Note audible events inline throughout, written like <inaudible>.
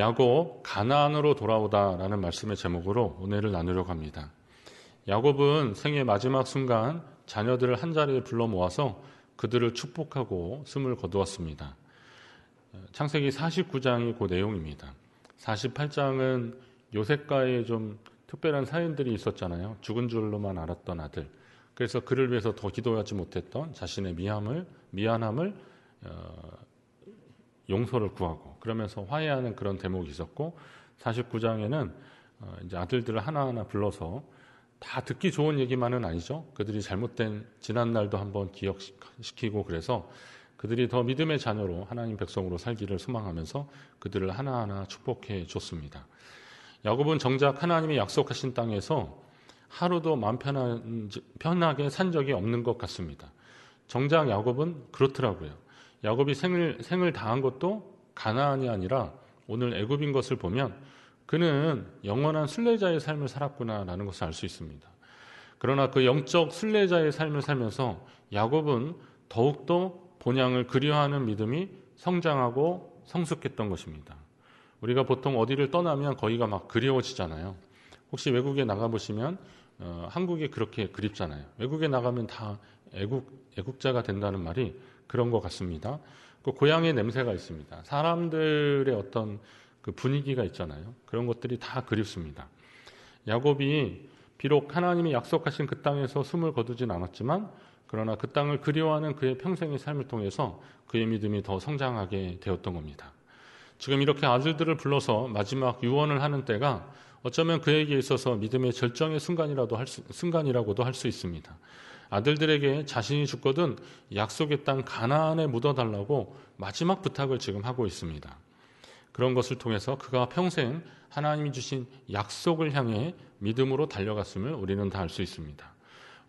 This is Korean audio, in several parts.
야곱 가나안으로 돌아오다라는 말씀의 제목으로 오늘을 나누려고 합니다. 야곱은 생애 마지막 순간 자녀들을 한 자리에 불러 모아서 그들을 축복하고 숨을 거두었습니다. 창세기 49장이 그 내용입니다. 48장은 요셉과의 좀 특별한 사연들이 있었잖아요. 죽은 줄로만 알았던 아들. 그래서 그를 위해서 더 기도하지 못했던 자신의 미함을 미안함을 어, 용서를 구하고 그러면서 화해하는 그런 대목이 있었고 49장에는 어, 이제 아들들을 하나하나 불러서 다 듣기 좋은 얘기만은 아니죠. 그들이 잘못된 지난날도 한번 기억시키고 그래서 그들이 더 믿음의 자녀로 하나님 백성으로 살기를 소망하면서 그들을 하나하나 축복해 줬습니다. 야곱은 정작 하나님이 약속하신 땅에서 하루도 마음 편한, 편하게 산 적이 없는 것 같습니다. 정작 야곱은 그렇더라고요. 야곱이 생을, 생을 다한 것도 가나안이 아니라 오늘 애굽인 것을 보면 그는 영원한 순례자의 삶을 살았구나라는 것을 알 수 있습니다. 그러나 그 영적 순례자의 삶을 살면서 야곱은 더욱더 본향을 그리워하는 믿음이 성장하고 성숙했던 것입니다. 우리가 보통 어디를 떠나면 거기가 막 그리워지잖아요. 혹시 외국에 나가보시면 어, 한국이 그렇게 그립잖아요. 외국에 나가면 다 애국, 애국자가 된다는 말이 그런 것 같습니다. 그 고향의 냄새가 있습니다. 사람들의 어떤 그 분위기가 있잖아요. 그런 것들이 다 그립습니다. 야곱이 비록 하나님이 약속하신 그 땅에서 숨을 거두진 않았지만 그러나 그 땅을 그리워하는 그의 평생의 삶을 통해서 그의 믿음이 더 성장하게 되었던 겁니다. 지금 이렇게 아들들을 불러서 마지막 유언을 하는 때가 어쩌면 그에게 있어서 믿음의 절정의 순간이라도 할 수, 순간이라고도 할 수 있습니다. 아들들에게 자신이 죽거든 약속의 땅 가나안에 묻어달라고 마지막 부탁을 지금 하고 있습니다. 그런 것을 통해서 그가 평생 하나님이 주신 약속을 향해 믿음으로 달려갔음을 우리는 다 알 수 있습니다.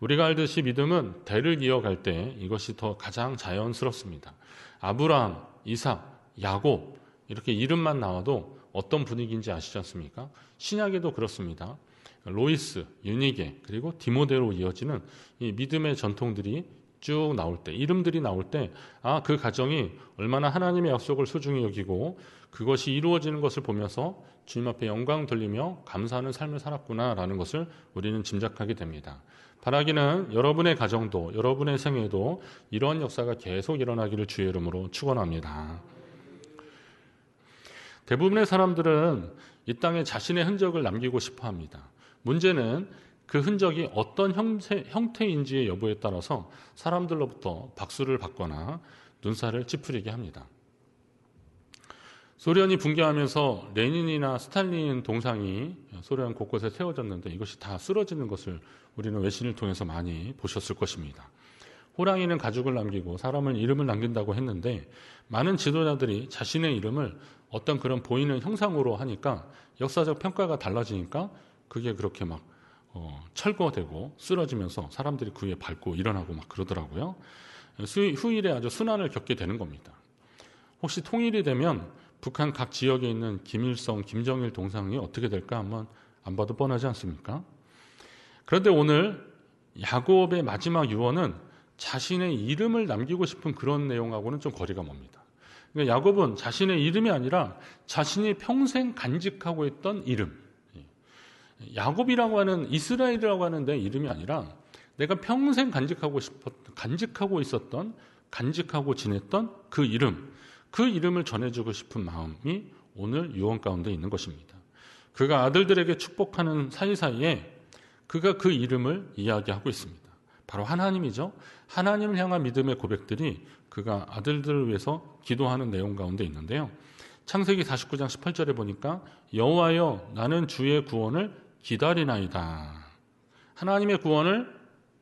우리가 알듯이 믿음은 대를 이어갈 때 이것이 더 가장 자연스럽습니다. 아브라함, 이삭, 야곱 이렇게 이름만 나와도 어떤 분위기인지 아시지 않습니까? 신약에도 그렇습니다. 로이스, 유니게, 그리고 디모데로 이어지는 이 믿음의 전통들이 쭉 나올 때, 이름들이 나올 때, 아, 그 가정이 얼마나 하나님의 약속을 소중히 여기고 그것이 이루어지는 것을 보면서 주님 앞에 영광 돌리며 감사하는 삶을 살았구나라는 것을 우리는 짐작하게 됩니다. 바라기는 여러분의 가정도 여러분의 생애도 이러한 역사가 계속 일어나기를 주의 이름으로 축원합니다. 대부분의 사람들은 이 땅에 자신의 흔적을 남기고 싶어 합니다. 문제는 그 흔적이 어떤 형태, 인지의 여부에 따라서 사람들로부터 박수를 받거나 눈살을 찌푸리게 합니다. 소련이 붕괴하면서 레닌이나 스탈린 동상이 소련 곳곳에 세워졌는데 이것이 다 쓰러지는 것을 우리는 외신을 통해서 많이 보셨을 것입니다. 호랑이는 가죽을 남기고 사람은 이름을 남긴다고 했는데 많은 지도자들이 자신의 이름을 어떤 그런 보이는 형상으로 하니까 역사적 평가가 달라지니까 그게 그렇게 막 어, 철거되고 쓰러지면서 사람들이 그 위에 밟고 일어나고 막 그러더라고요. 수일, 후일에 아주 순환을 겪게 되는 겁니다. 혹시 통일이 되면 북한 각 지역에 있는 김일성, 김정일 동상이 어떻게 될까 한번 안 봐도 뻔하지 않습니까? 그런데 오늘 야곱의 마지막 유언은 자신의 이름을 남기고 싶은 그런 내용하고는 좀 거리가 멉니다. 그러니까 야곱은 자신의 이름이 아니라 자신이 평생 간직하고 있던 이름, 야곱이라고 하는 이스라엘이라고 하는 데 이름이 아니라 내가 평생 간직하고 싶었 간직하고 있었던 간직하고 지냈던 그 이름, 그 이름을 전해주고 싶은 마음이 오늘 유언 가운데 있는 것입니다. 그가 아들들에게 축복하는 사이사이에 그가 그 이름을 이야기하고 있습니다. 바로 하나님이죠. 하나님을 향한 믿음의 고백들이 그가 아들들을 위해서 기도하는 내용 가운데 있는데요. 창세기 49장 18절에 보니까 여호와여 나는 주의 구원을 기다리나이다. 하나님의 구원을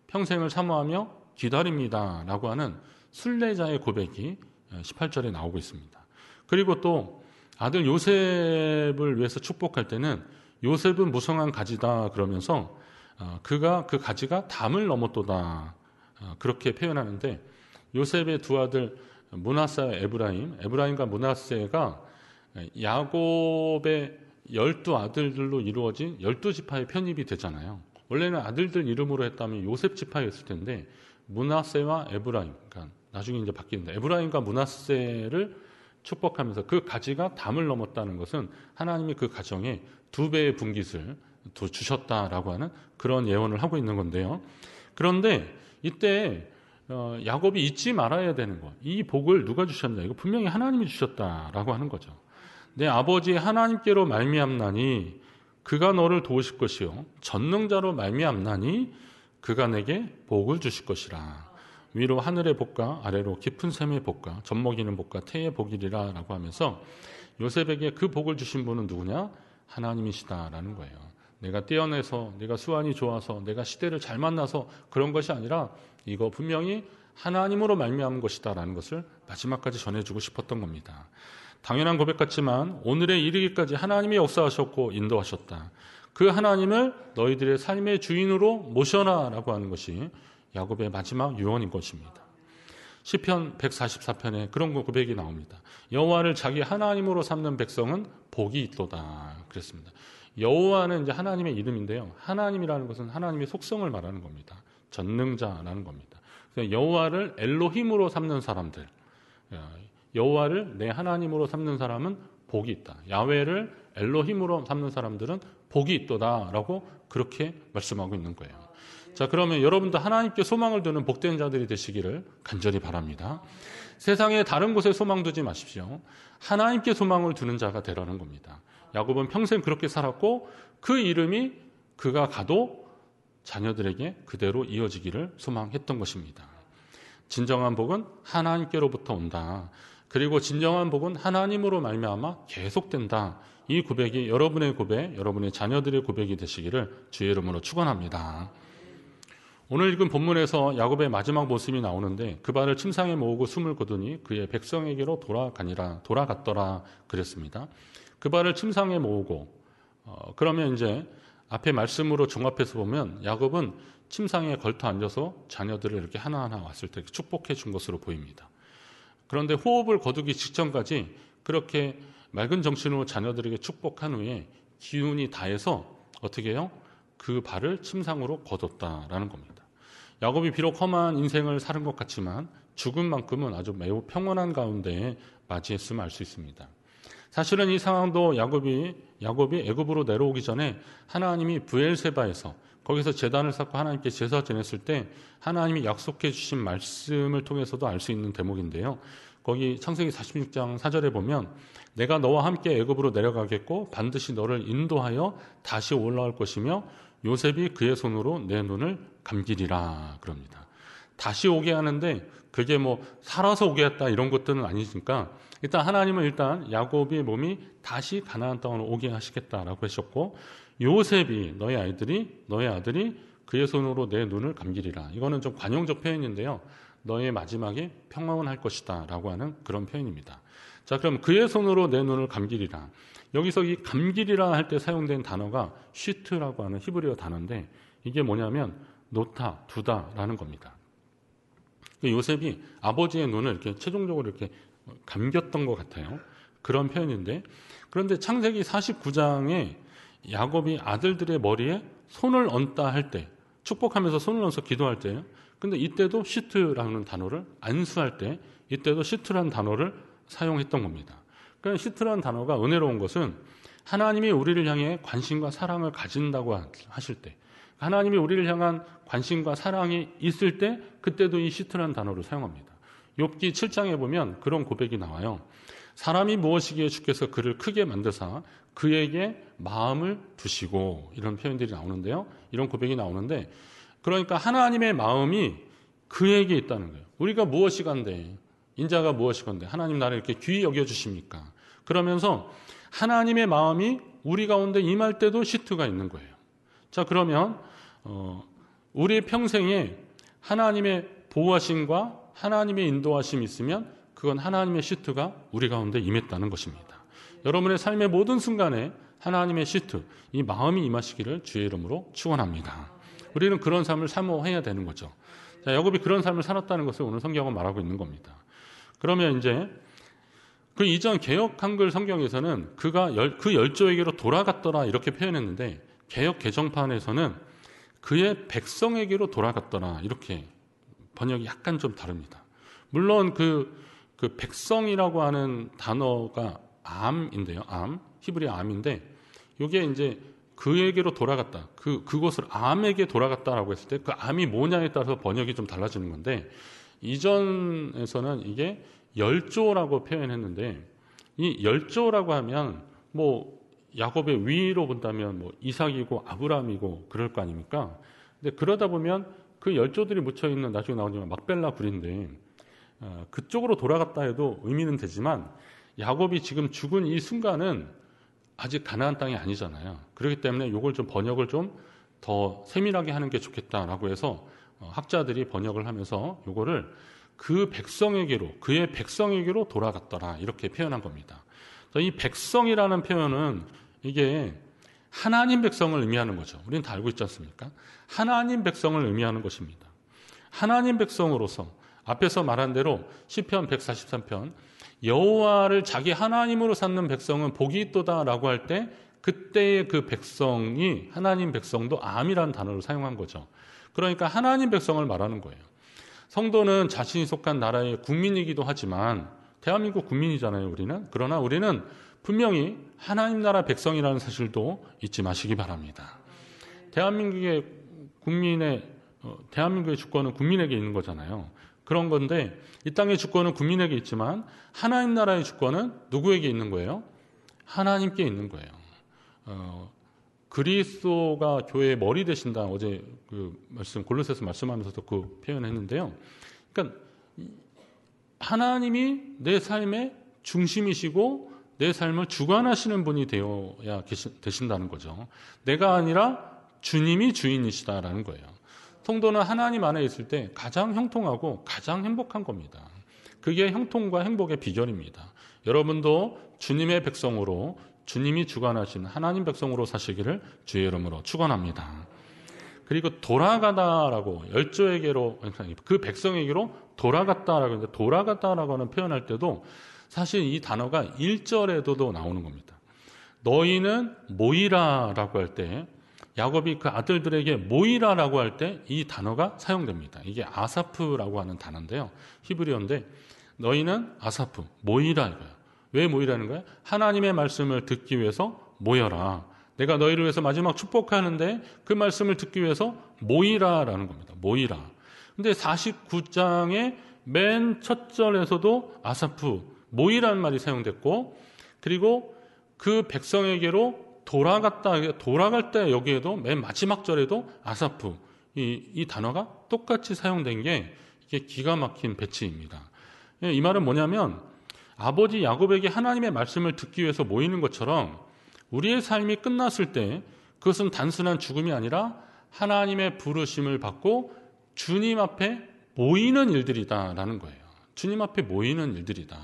평생을 사모하며 기다립니다라고 하는 순례자의 고백이 18절에 나오고 있습니다. 그리고 또 아들 요셉을 위해서 축복할 때는 요셉은 무성한 가지다 그러면서 어, 그가 그 가지가 담을 넘었도다. 아, 그렇게 표현하는데 요셉의 두 아들 문하세와 에브라임, 에브라임과 문하세가 야곱의 열두 아들들로 이루어진 열두 지파의 편입이 되잖아요. 원래는 아들들 이름으로 했다면 요셉 지파였을 텐데 문하세와 에브라임, 그러니까 나중에 이제 바뀐다 에브라임과 문하세를 축복하면서 그 가지가 담을 넘었다는 것은 하나님이 그 가정에 두 배의 분깃을 주셨다라고 하는 그런 예언을 하고 있는 건데요. 그런데 이때 어, 야곱이 잊지 말아야 되는 것. 이 복을 누가 주셨냐? 이거 분명히 하나님이 주셨다라고 하는 거죠. 내 아버지 하나님께로 말미암나니 그가 너를 도우실 것이요 전능자로 말미암나니 그가 내게 복을 주실 것이라. 위로 하늘의 복과 아래로 깊은 샘의 복과 젖먹이는 복과 태의 복이리라라고 하면서 요셉에게 그 복을 주신 분은 누구냐? 하나님이시다라는 거예요. 내가 뛰어내서, 내가 수완이 좋아서, 내가 시대를 잘 만나서 그런 것이 아니라 이거 분명히 하나님으로 말미암은 것이다라는 것을 마지막까지 전해주고 싶었던 겁니다. 당연한 고백 같지만 오늘에 이르기까지 하나님이 역사하셨고 인도하셨다. 그 하나님을 너희들의 삶의 주인으로 모셔라라고 하는 것이 야곱의 마지막 유언인 것입니다. 시편 144편에 그런 고백이 나옵니다. 여호와를 자기 하나님으로 삼는 백성은 복이 있도다. 그랬습니다. 여호와는 이제 하나님의 이름인데요. 하나님이라는 것은 하나님의 속성을 말하는 겁니다. 전능자라는 겁니다. 여호와를 엘로힘으로 삼는 사람들, 예, 여호와를 내 하나님으로 삼는 사람은 복이 있다. 야외를 엘로힘으로 삼는 사람들은 복이 있도다라고 그렇게 말씀하고 있는 거예요. 자, 그러면 여러분도 하나님께 소망을 두는 복된 자들이 되시기를 간절히 바랍니다. 세상에 다른 곳에 소망 두지 마십시오. 하나님께 소망을 두는 자가 되라는 겁니다. 야곱은 평생 그렇게 살았고 그 이름이 그가 가도 자녀들에게 그대로 이어지기를 소망했던 것입니다. 진정한 복은 하나님께로부터 온다. 그리고 진정한 복은 하나님으로 말미암아 계속된다. 이 고백이 여러분의 고백, 여러분의 자녀들의 고백이 되시기를 주의 이름으로 축원합니다. 오늘 읽은 본문에서 야곱의 마지막 모습이 나오는데 그 발을 침상에 모으고 숨을 거두니 그의 백성에게로 돌아가니라 돌아갔더라 그랬습니다. 그 발을 침상에 모으고 어, 그러면 이제 앞에 말씀으로 종합해서 보면 야곱은 침상에 걸터 앉아서 자녀들을 이렇게 하나하나 왔을 때 축복해 준 것으로 보입니다. 그런데 호흡을 거두기 직전까지 그렇게 맑은 정신으로 자녀들에게 축복한 후에 기운이 다해서 어떻게 해요? 그 발을 침상으로 거뒀다라는 겁니다. 야곱이 비록 험한 인생을 사는 것 같지만 죽은 만큼은 아주 매우 평온한 가운데 에 맞이했음을 알 수 있습니다. 사실은 이 상황도 야곱이 야곱이 애굽으로 내려오기 전에 하나님이 부엘세바에서 거기서 제단을 쌓고 하나님께 제사 지냈을 때 하나님이 약속해 주신 말씀을 통해서도 알 수 있는 대목인데요. 거기 창세기 46장 4절에 보면 내가 너와 함께 애굽으로 내려가겠고 반드시 너를 인도하여 다시 올라올 것이며 요셉이 그의 손으로 내 눈을 감기리라 그럽니다. 다시 오게 하는데 그게 뭐 살아서 오게 했다 이런 것들은 아니니까 일단 하나님은 일단 야곱의 몸이 다시 가나안 땅으로 오게 하시겠다라고 하셨고 요셉이 너희 아이들이 너의 아들이 그의 손으로 내 눈을 감기리라. 이거는 좀 관용적 표현인데요. 너의 마지막에평화원할 것이다. 라고 하는 그런 표현입니다. 자, 그럼 그의 손으로 내 눈을 감기리라. 여기서 이 감기리라 할 때 사용된 단어가 쉬트라고 하는 히브리어 단어인데 이게 뭐냐면 놓다, 두다라는 겁니다. 그 요셉이 아버지의 눈을 이렇게 최종적으로 이렇게 감겼던 것 같아요. 그런 표현인데 그런데 창세기 49장에 야곱이 아들들의 머리에 손을 얹다 할 때 축복하면서 손을 얹어서 기도할 때요. 근데 이때도 시트라는 단어를 안수할 때 이때도 시트란 단어를 사용했던 겁니다. 그러니까 시트란 단어가 은혜로운 것은 하나님이 우리를 향해 관심과 사랑을 가진다고 하실 때 하나님이 우리를 향한 관심과 사랑이 있을 때 그때도 이 시트란 단어를 사용합니다. 욥기 7장에 보면 그런 고백이 나와요. 사람이 무엇이기에 주께서 그를 크게 만드사 그에게 마음을 두시고 이런 표현들이 나오는데요. 이런 고백이 나오는데 그러니까 하나님의 마음이 그에게 있다는 거예요. 우리가 무엇이간데 인자가 무엇이건데 하나님 나를 이렇게 귀히 여겨 주십니까? 그러면서 하나님의 마음이 우리 가운데 임할 때도 시트가 있는 거예요. 자 그러면 어, 우리 평생에 하나님의 보호하심과 하나님의 인도하심이 있으면 그건 하나님의 시트가 우리 가운데 임했다는 것입니다. 여러분의 삶의 모든 순간에 하나님의 시트, 이 마음이 임하시기를 주의 이름으로 축원합니다. 우리는 그런 삶을 사모해야 되는 거죠. 자, 야곱이 그런 삶을 살았다는 것을 오늘 성경은 말하고 있는 겁니다. 그러면 이제 그 이전 개혁 한글 성경에서는 그가 열, 그 열조에게로 돌아갔더라 이렇게 표현했는데 개혁 개정판에서는 그의 백성에게로 돌아갔더라 이렇게 번역이 약간 좀 다릅니다. 물론 그, 그 백성이라고 하는 단어가 암인데요. 암. 히브리 암인데 이게 이제 그에게로 돌아갔다. 그 그것을 암에게 돌아갔다라고 했을 때 그 암이 뭐냐에 따라서 번역이 좀 달라지는 건데 이전에서는 이게 열조라고 표현했는데 이 열조라고 하면 뭐 야곱의 위로 본다면 뭐 이삭이고 아브라함이고 그럴 거 아닙니까? 근데 그러다 보면 그 열조들이 묻혀 있는 나중에 나오지만 막벨라 불인데 어, 그쪽으로 돌아갔다 해도 의미는 되지만 야곱이 지금 죽은 이 순간은 아직 가나안 땅이 아니잖아요. 그렇기 때문에 이걸 좀 번역을 좀 더 세밀하게 하는 게 좋겠다라고 해서 어, 학자들이 번역을 하면서 이거를 그 백성에게로 그의 백성에게로 돌아갔더라 이렇게 표현한 겁니다. 이 백성이라는 표현은 이게 하나님 백성을 의미하는 거죠. 우리는 다 알고 있지 않습니까? 하나님 백성을 의미하는 것입니다. 하나님 백성으로서 앞에서 말한 대로 시편 143편 여호와를 자기 하나님으로 삼는 백성은 복이 있도다라고 할 때 그때의 그 백성이 하나님 백성도 암이라는 단어를 사용한 거죠. 그러니까 하나님 백성을 말하는 거예요. 성도는 자신이 속한 나라의 국민이기도 하지만 대한민국 국민이잖아요, 우리는. 그러나 우리는 분명히 하나님 나라 백성이라는 사실도 잊지 마시기 바랍니다. 대한민국의 국민의 어, 대한민국의 주권은 국민에게 있는 거잖아요. 그런 건데 이 땅의 주권은 국민에게 있지만 하나님 나라의 주권은 누구에게 있는 거예요? 하나님께 있는 거예요. 어, 그리스도가 교회의 머리 되신다 어제 그 말씀 골로새서 말씀하면서도 그 표현했는데요. 그러니까 하나님이 내 삶의 중심이시고 내 삶을 주관하시는 분이 되어야 신 되신다는 거죠. 내가 아니라 주님이 주인이시다라는 거예요. 통도는 하나님 안에 있을 때 가장 형통하고 가장 행복한 겁니다. 그게 형통과 행복의 비결입니다. 여러분도 주님의 백성으로 주님이 주관하신 하나님 백성으로 사시기를 주의 이름으로 축원합니다. 그리고 돌아가다라고 열조에게로 그 백성에게로 돌아갔다라고 하는데 그러니까 돌아갔다라고 는 표현할 때도 사실 이 단어가 1절에도도 나오는 겁니다. 너희는 모이라라고 할 때 야곱이 그 아들들에게 모이라라고 할 때 이 단어가 사용됩니다. 이게 아사프라고 하는 단어인데요. 히브리어인데 너희는 아사프 모이라 이거예요. 왜 모이라는 거예요? 하나님의 말씀을 듣기 위해서 모여라. 내가 너희를 위해서 마지막 축복하는데 그 말씀을 듣기 위해서 모이라라는 겁니다. 모이라. 근데 49장의 맨 첫절에서도 아사프, 모이라는 말이 사용됐고, 그리고 그 백성에게로 돌아갔다, 돌아갈 때 여기에도 맨 마지막 절에도 아사프, 이, 이 단어가 똑같이 사용된 게 이게 기가 막힌 배치입니다. 예, 이 말은 뭐냐면 아버지 야곱에게 하나님의 말씀을 듣기 위해서 모이는 것처럼 우리의 삶이 끝났을 때 그것은 단순한 죽음이 아니라 하나님의 부르심을 받고 주님 앞에 모이는 일들이다라는 거예요. 주님 앞에 모이는 일들이다.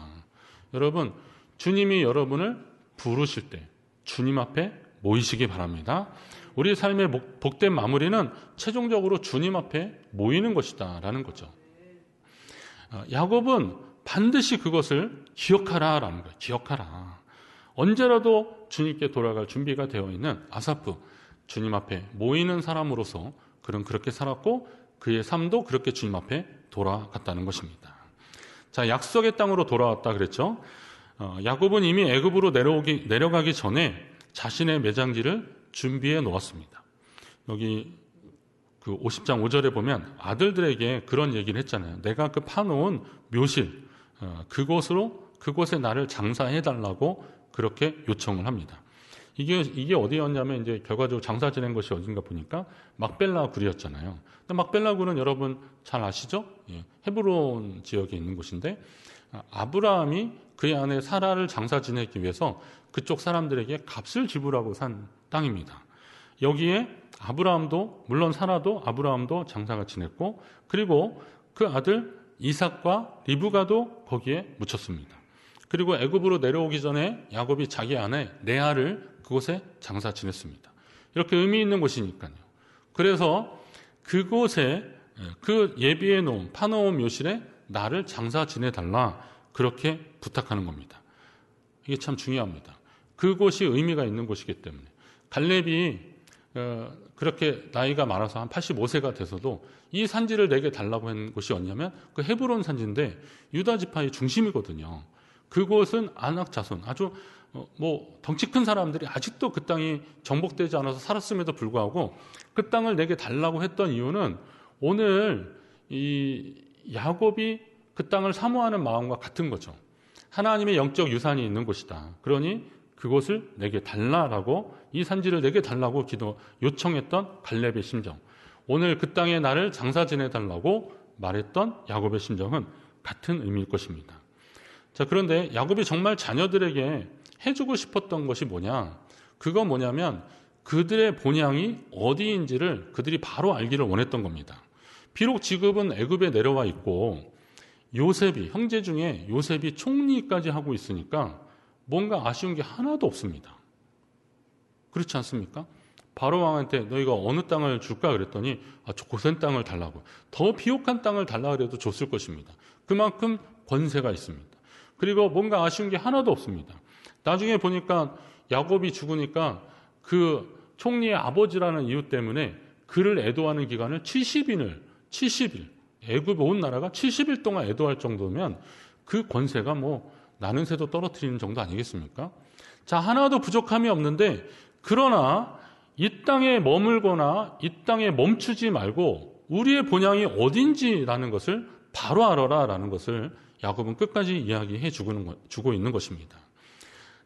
여러분, 주님이 여러분을 부르실 때 주님 앞에 모이시기 바랍니다. 우리 삶의 복된 마무리는 최종적으로 주님 앞에 모이는 것이다라는 거죠. 어, 야곱은 반드시 그것을 기억하라라는 거예요. 기억하라. 언제라도 주님께 돌아갈 준비가 되어 있는 아사프 주님 앞에 모이는 사람으로서 그런 그렇게 살았고 그의 삶도 그렇게 주님 앞에 돌아갔다는 것입니다. 자, 약속의 땅으로 돌아왔다 그랬죠. 어, 야곱은 이미 애굽으로 내려오기 내려가기 전에 자신의 매장지를 준비해 놓았습니다. 여기 그 50장 5절에 보면 아들들에게 그런 얘기를 했잖아요. 내가 그 파놓은 묘실 어, 그곳으로 그곳에 나를 장사해 달라고 그렇게 요청을 합니다. 이게 이게 어디였냐면 이제 결과적으로 장사 지낸 것이 어딘가 보니까 막벨라굴이었잖아요. 근데 막벨라굴은 여러분 잘 아시죠? 예, 헤브론 지역에 있는 곳인데 아, 아브라함이 그의 아내 사라를 장사 지내기 위해서 그쪽 사람들에게 값을 지불하고 산 땅입니다. 여기에 아브라함도 물론 사라도 아브라함도 장사가 지냈고 그리고 그 아들 이삭과 리브가도 거기에 묻혔습니다. 그리고 애굽으로 내려오기 전에 야곱이 자기 아내 레아를 그곳에 장사 지냈습니다. 이렇게 의미 있는 곳이니까요. 그래서 그곳에 예, 그 예비해 놓은 파놓은 묘실에 나를 장사 지내달라 그렇게 부탁하는 겁니다. 이게 참 중요합니다. 그곳이 의미가 있는 곳이기 때문에 갈렙이 어, 그렇게 나이가 많아서 한 85세가 돼서도 이 산지를 내게 달라고 한 곳이 어디냐면 그 헤브론 산지인데 유다 지파의 중심이거든요. 그곳은 안악 자손 아주 어, 뭐 덩치 큰 사람들이 아직도 그 땅이 정복되지 않아서 살았음에도 불구하고 그 땅을 내게 달라고 했던 이유는 오늘 이 야곱이 그 땅을 사모하는 마음과 같은 거죠. 하나님의 영적 유산이 있는 곳이다. 그러니 그것을 내게 달라라고 이 산지를 내게 달라고 기도 요청했던 갈렙의 심정. 오늘 그 땅에 나를 장사 지내 달라고 말했던 야곱의 심정은 같은 의미일 것입니다. 자, 그런데 야곱이 정말 자녀들에게 해주고 싶었던 것이 뭐냐? 그거 뭐냐면 그들의 본향이 어디인지를 그들이 바로 알기를 원했던 겁니다. 비록 지급은 애굽에 내려와 있고 요셉이 형제 중에 요셉이 총리까지 하고 있으니까 뭔가 아쉬운 게 하나도 없습니다. 그렇지 않습니까? 바로 왕한테 너희가 어느 땅을 줄까 그랬더니 아, 저 고센 땅을 달라고 더 비옥한 땅을 달라 그래도 줬을 것입니다. 그만큼 권세가 있습니다. 그리고 뭔가 아쉬운 게 하나도 없습니다. 나중에 보니까 야곱이 죽으니까 그 총리의 아버지라는 이유 때문에 그를 애도하는 기간을 7 0일을 70일 애굽에 온 나라가 70일 동안 애도할 정도면 그 권세가 뭐 나는 새도 떨어뜨리는 정도 아니겠습니까? 자 하나도 부족함이 없는데 그러나 이 땅에 머물거나 이 땅에 멈추지 말고 우리의 본향이 어딘지라는 것을 바로 알아라라는 것을 야곱은 끝까지 이야기해 주고 있는 것입니다.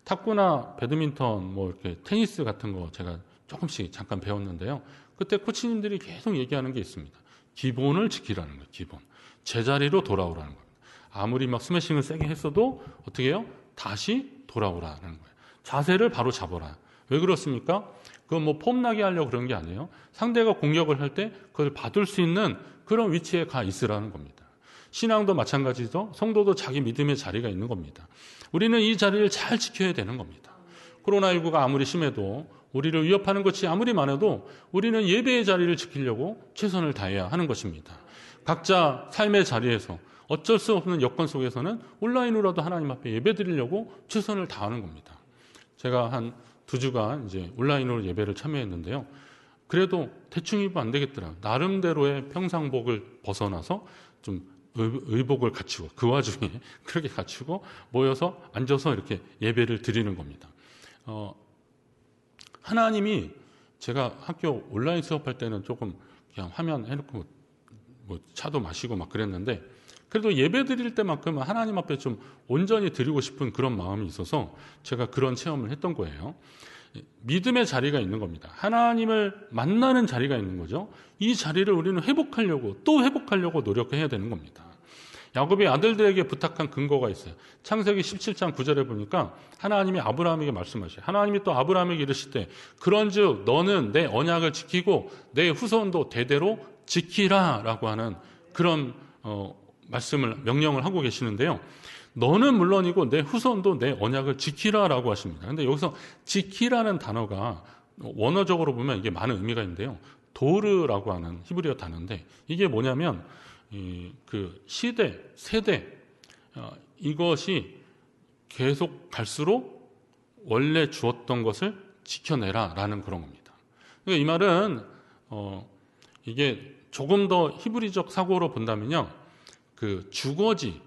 탁구나 배드민턴 뭐 이렇게 테니스 같은 거 제가 조금씩 잠깐 배웠는데요. 그때 코치님들이 계속 얘기하는 게 있습니다. 기본을 지키라는 거예요. 기본. 제자리로 돌아오라는 겁니다. 아무리 막 스매싱을 세게 했어도 어떻게 해요? 다시 돌아오라는 거예요. 자세를 바로 잡아라. 왜 그렇습니까? 그건 뭐 폼나게 하려고 그런 게 아니에요. 상대가 공격을 할 때 그걸 받을 수 있는 그런 위치에 가 있으라는 겁니다. 신앙도 마찬가지죠. 성도도 자기 믿음의 자리가 있는 겁니다. 우리는 이 자리를 잘 지켜야 되는 겁니다. 코로나19가 아무리 심해도 우리를 위협하는 것이 아무리 많아도 우리는 예배의 자리를 지키려고 최선을 다해야 하는 것입니다. 각자 삶의 자리에서 어쩔 수 없는 여건 속에서는 온라인으로라도 하나님 앞에 예배 드리려고 최선을 다하는 겁니다. 제가 한 두 주간 이제 온라인으로 예배를 참여했는데요. 그래도 대충 입으면 안 되겠더라. 나름대로의 평상복을 벗어나서 좀 의복을 갖추고 그 와중에 <laughs> 그렇게 갖추고 모여서 앉아서 이렇게 예배를 드리는 겁니다. 어, 하나님이 제가 학교 온라인 수업할 때는 조금 그냥 화면 해놓고 뭐, 뭐 차도 마시고 막 그랬는데 그래도 예배 드릴 때만큼은 하나님 앞에 좀 온전히 드리고 싶은 그런 마음이 있어서 제가 그런 체험을 했던 거예요. 믿음의 자리가 있는 겁니다. 하나님을 만나는 자리가 있는 거죠. 이 자리를 우리는 회복하려고 또 회복하려고 노력해야 되는 겁니다. 야곱이 아들들에게 부탁한 근거가 있어요. 창세기 17장 9절에 보니까 하나님이 아브라함에게 말씀하셔요. 하나님이 또 아브라함에게 이르실 때 그런즉 너는 내 언약을 지키고 내 후손도 대대로 지키라라고 하는 그런 어, 말씀을 명령을 하고 계시는데요. 너는 물론이고 내 후손도 내 언약을 지키라라고 하십니다. 근데 여기서 지키라는 단어가 원어적으로 보면 이게 많은 의미가 있는데요. 도르라고 하는 히브리어 단어인데 이게 뭐냐면 그 시대, 세대 어, 이것이 계속 갈수록 원래 주었던 것을 지켜내라라는 그런 겁니다. 그러니까 이 말은 어, 이게 조금 더 히브리적 사고로 본다면요, 그 주거지,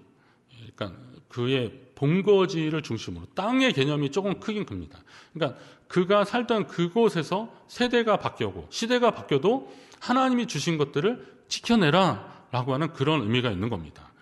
그러니까 그의 본거지를 중심으로 땅의 개념이 조금 크긴 큽니다. 그러니까 그가 살던 그곳에서 세대가 바뀌고 시대가 바뀌어도 하나님이 주신 것들을 지켜내라 라고 하는 그런 의미가 있는 겁니다.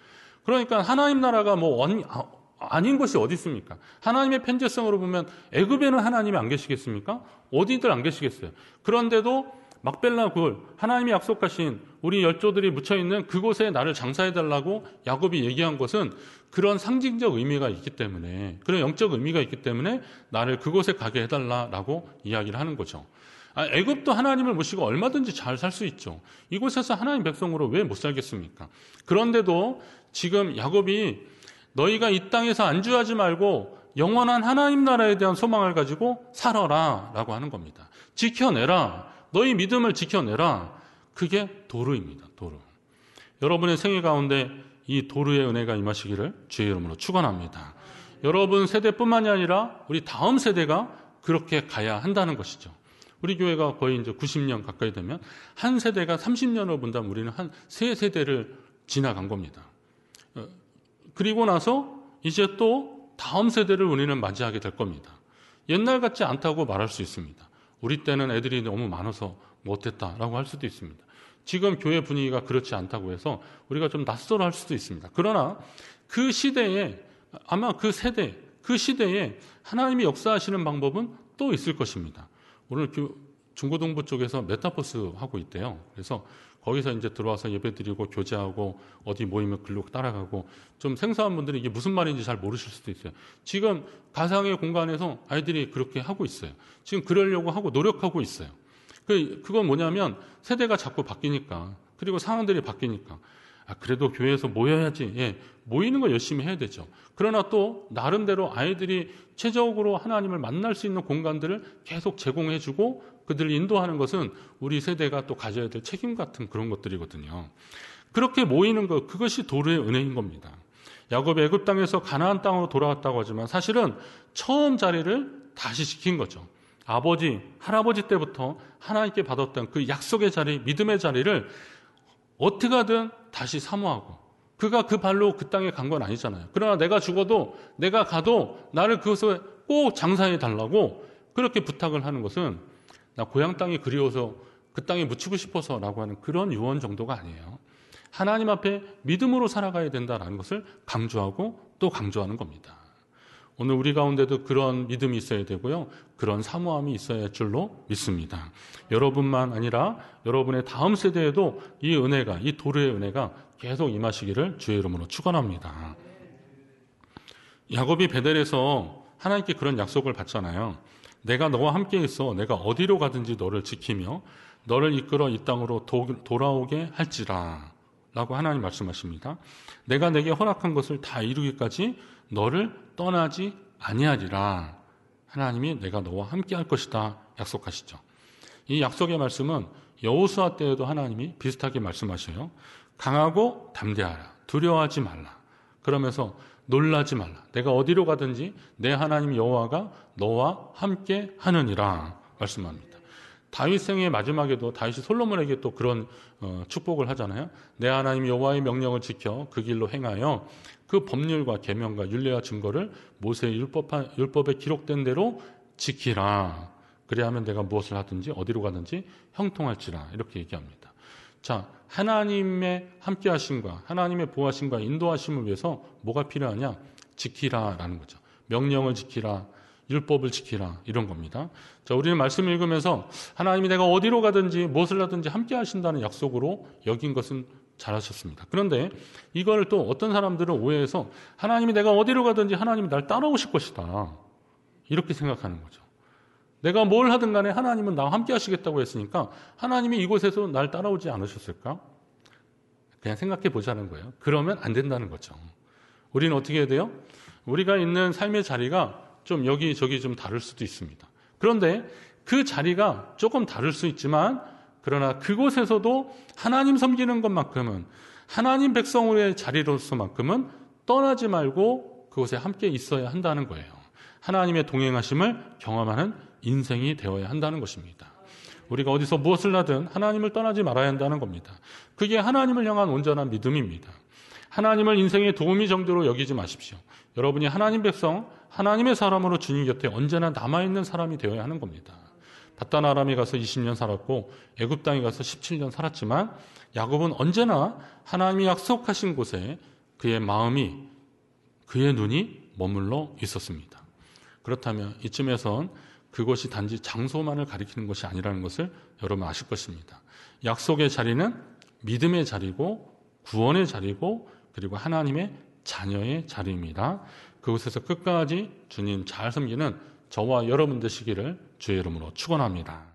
그러니까 하나님 나라가 뭐아닌 아, 것이 어디 있습니까? 하나님의 편재성으로 보면 애굽에는 하나님이 안 계시겠습니까? 어디들 안 계시겠어요. 그런데도 막벨라 굴 하나님이 약속하신 우리 열조들이 묻혀 있는 그곳에 나를 장사해 달라고 야곱이 얘기한 것은 그런 상징적 의미가 있기 때문에 그런 영적 의미가 있기 때문에 나를 그곳에 가게 해 달라라고 이야기를 하는 거죠. 아, 애굽도 하나님을 모시고 얼마든지 잘 살 수 있죠. 이곳에서 하나님 백성으로 왜 못 살겠습니까? 그런데도 지금 야곱이 너희가 이 땅에서 안주하지 말고 영원한 하나님 나라에 대한 소망을 가지고 살아라 라고 하는 겁니다. 지켜내라. 너희 믿음을 지켜내라. 그게 도루입니다. 도루. 여러분의 생애 가운데 이 도루의 은혜가 임하시기를 주의 이름으로 축원합니다. 여러분 세대뿐만이 아니라 우리 다음 세대가 그렇게 가야 한다는 것이죠. 우리 교회가 거의 이제 90년 가까이 되면 한 세대가 30년으로 본다면 우리는 한 세 세대를 지나간 겁니다. 어, 그리고 나서 이제 또 다음 세대를 우리는 맞이하게 될 겁니다. 옛날 같지 않다고 말할 수 있습니다. 우리 때는 애들이 너무 많아서 못했다라고 할 수도 있습니다. 지금 교회 분위기가 그렇지 않다고 해서 우리가 좀 낯설어 할 수도 있습니다. 그러나 그 시대에 아마 그 세대, 그 시대에 하나님이 역사하시는 방법은 또 있을 것입니다. 오늘 중고동부 쪽에서 메타버스 하고 있대요. 그래서 거기서 이제 들어와서 예배드리고 교제하고 어디 모이면 글로 따라가고 좀 생소한 분들이 이게 무슨 말인지 잘 모르실 수도 있어요. 지금 가상의 공간에서 아이들이 그렇게 하고 있어요. 지금 그러려고 하고 노력하고 있어요. 그 그건 뭐냐면 세대가 자꾸 바뀌니까 그리고 상황들이 바뀌니까 아, 그래도 교회에서 모여야지. 예, 모이는 걸 열심히 해야 되죠. 그러나 또 나름대로 아이들이 최적으로 하나님을 만날 수 있는 공간들을 계속 제공해주고 그들을 인도하는 것은 우리 세대가 또 가져야 될 책임 같은 그런 것들이거든요. 그렇게 모이는 것 그것이 도르의 은혜인 겁니다. 야곱 애굽 땅에서 가나안 땅으로 돌아왔다고 하지만 사실은 처음 자리를 다시 지킨 거죠. 아버지, 할아버지 때부터 하나님께 받았던 그 약속의 자리, 믿음의 자리를 어떻게든 다시 사모하고 그가 그 발로 그 땅에 간 건 아니잖아요. 그러나 내가 죽어도 내가 가도 나를 그곳에꼭 장사해 달라고 그렇게 부탁을 하는 것은 나 고향 땅이 그리워서 그 땅에 묻히고 싶어서라고 하는 그런 유언 정도가 아니에요. 하나님 앞에 믿음으로 살아가야 된다라는 것을 강조하고 또 강조하는 겁니다. 오늘 우리 가운데도 그런 믿음이 있어야 되고요. 그런 사모함이 있어야 할 줄로 믿습니다. 여러분만 아니라 여러분의 다음 세대에도 이 은혜가, 이 도르의 은혜가 계속 임하시기를 주의 이름으로 축원합니다. 야곱이 베델에서 하나님께 그런 약속을 받잖아요. 내가 너와 함께 있어 내가 어디로 가든지 너를 지키며 너를 이끌어 이 땅으로 도, 돌아오게 할지라. 라고 하나님 말씀하십니다. 내가 내게 허락한 것을 다 이루기까지 너를 떠나지 아니하리라. 하나님이 내가 너와 함께 할 것이다. 약속하시죠. 이 약속의 말씀은 여호수아 때에도 하나님이 비슷하게 말씀하셔요. 강하고 담대하라. 두려워하지 말라. 그러면서 놀라지 말라. 내가 어디로 가든지 내 하나님 여호와가 너와 함께 하느니라 말씀합니다. 다윗 생의 마지막에도 다윗이 솔로몬에게 또 그런 어, 축복을 하잖아요. 내 하나님 여호와의 명령을 지켜 그 길로 행하여 그 법률과 계명과 윤례와 증거를 모세의 율법 에 기록된 대로 지키라. 그래야 하면 내가 무엇을 하든지 어디로 가든지 형통할지라 이렇게 얘기합니다. 자, 하나님의 함께 하심과 하나님의 보호하심과 인도하심을 위해서 뭐가 필요하냐? 지키라라는 거죠. 명령을 지키라, 율법을 지키라 이런 겁니다. 자, 우리는 말씀 을 읽으면서 하나님이 내가 어디로 가든지 무엇을 하든지 함께 하신다는 약속으로 여긴 것은 잘하셨습니다. 그런데 이걸 또 어떤 사람들은 오해해서 하나님이 내가 어디로 가든지 하나님이 날 따라오실 것이다. 이렇게 생각하는 거죠. 내가 뭘 하든 간에 하나님은 나와 함께 하시겠다고 했으니까 하나님이 이곳에서 날 따라오지 않으셨을까? 그냥 생각해 보자는 거예요. 그러면 안 된다는 거죠. 우리는 어떻게 해야 돼요? 우리가 있는 삶의 자리가 좀 여기저기 좀 다를 수도 있습니다. 그런데 그 자리가 조금 다를 수 있지만 그러나 그곳에서도 하나님 섬기는 것만큼은 하나님 백성으로의 자리로서만큼은 떠나지 말고 그곳에 함께 있어야 한다는 거예요. 하나님의 동행하심을 경험하는 인생이 되어야 한다는 것입니다. 우리가 어디서 무엇을 하든 하나님을 떠나지 말아야 한다는 겁니다. 그게 하나님을 향한 온전한 믿음입니다. 하나님을 인생의 도움이 정도로 여기지 마십시오. 여러분이 하나님 백성, 하나님의 사람으로 주님 곁에 언제나 남아있는 사람이 되어야 하는 겁니다. 바단 아람에 가서 20년 살았고 애굽 땅에 가서 17년 살았지만 야곱은 언제나 하나님이 약속하신 곳에 그의 마음이 그의 눈이 머물러 있었습니다. 그렇다면 이쯤에선 그것이 단지 장소만을 가리키는 것이 아니라는 것을 여러분 아실 것입니다. 약속의 자리는 믿음의 자리고 구원의 자리고 그리고 하나님의 자녀의 자리입니다. 그곳에서 끝까지 주님 잘 섬기는 저와 여러분 되시기를 주의 이름으로 축원합니다.